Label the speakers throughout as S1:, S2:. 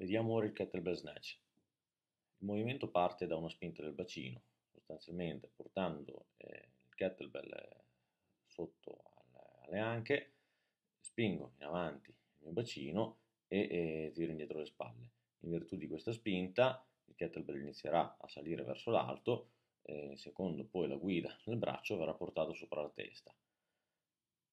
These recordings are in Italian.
S1: Vediamo ora il kettlebell snatch. Il movimento parte da una spinta del bacino, sostanzialmente portando eh, il kettlebell eh, sotto alle, alle, anche, spingo in avanti il mio bacino e, e eh, tiro indietro le spalle. In virtù di questa spinta il kettlebell inizierà a salire verso l'alto, eh, secondo poi la guida del braccio verrà portato sopra la testa.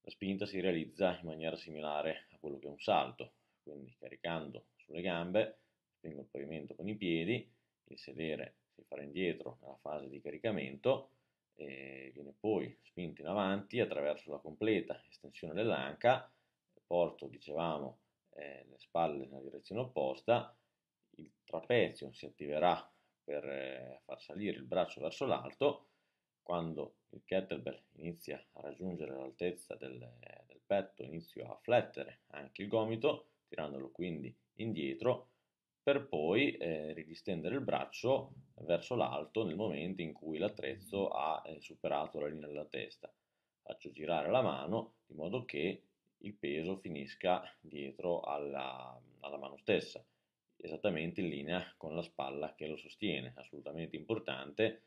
S1: La spinta si realizza in maniera similare a quello che è un salto, quindi caricando sulle gambe, spingo il pavimento con i piedi, il sedere si farà indietro nella fase di caricamento, viene poi spinto in avanti attraverso la completa estensione dell'anca, porto, dicevamo, eh, le spalle nella direzione opposta, il trapezio si attiverà per eh, far salire il braccio verso l'alto, quando il kettlebell inizia a raggiungere l'altezza del, del petto inizio a flettere anche il gomito, tirandolo quindi indietro, per poi eh, ridistendere il braccio verso l'alto nel momento in cui l'attrezzo ha eh, superato la linea della testa. Faccio girare la mano in modo che il peso finisca dietro alla, alla mano stessa, esattamente in linea con la spalla che lo sostiene. Assolutamente importante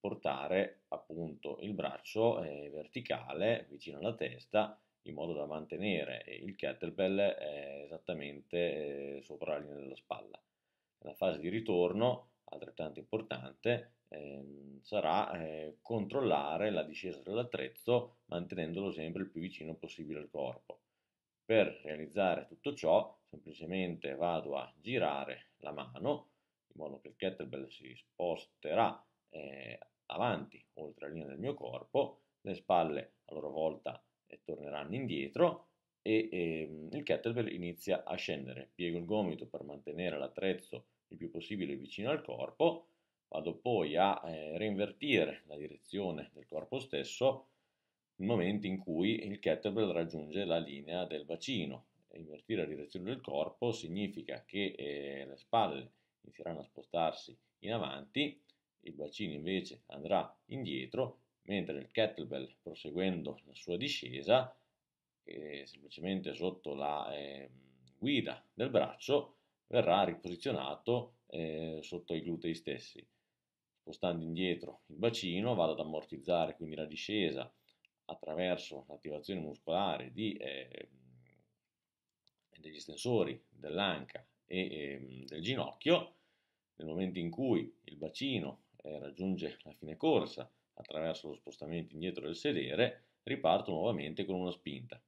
S1: portare appunto il braccio eh, verticale vicino alla testa in modo da mantenere il kettlebell esattamente eh, sopra la linea della spalla. La fase di ritorno, altrettanto importante, ehm, sarà eh, controllare la discesa dell'attrezzo mantenendolo sempre il più vicino possibile al corpo. Per realizzare tutto ciò semplicemente vado a girare la mano in modo che il kettlebell si sposterà eh, avanti oltre la linea del mio corpo, le spalle a loro volta torneranno indietro e, e ehm, il kettlebell inizia a scendere. Piego il gomito per mantenere l'attrezzo il più possibile vicino al corpo, vado poi a eh, reinvertire la direzione del corpo stesso nel momento in cui il kettlebell raggiunge la linea del bacino. Invertire la direzione del corpo significa che eh, le spalle inizieranno a spostarsi in avanti, il bacino invece andrà indietro mentre il kettlebell, proseguendo la sua discesa, eh, semplicemente sotto la eh, guida del braccio, verrà riposizionato eh, sotto i glutei stessi. Spostando indietro il bacino vado ad ammortizzare quindi la discesa attraverso l'attivazione muscolare di, ehm, degli estensori dell'anca e ehm, del ginocchio. Nel momento in cui il bacino eh, raggiunge la fine corsa, attraverso lo spostamento indietro del sedere, riparto nuovamente con una spinta.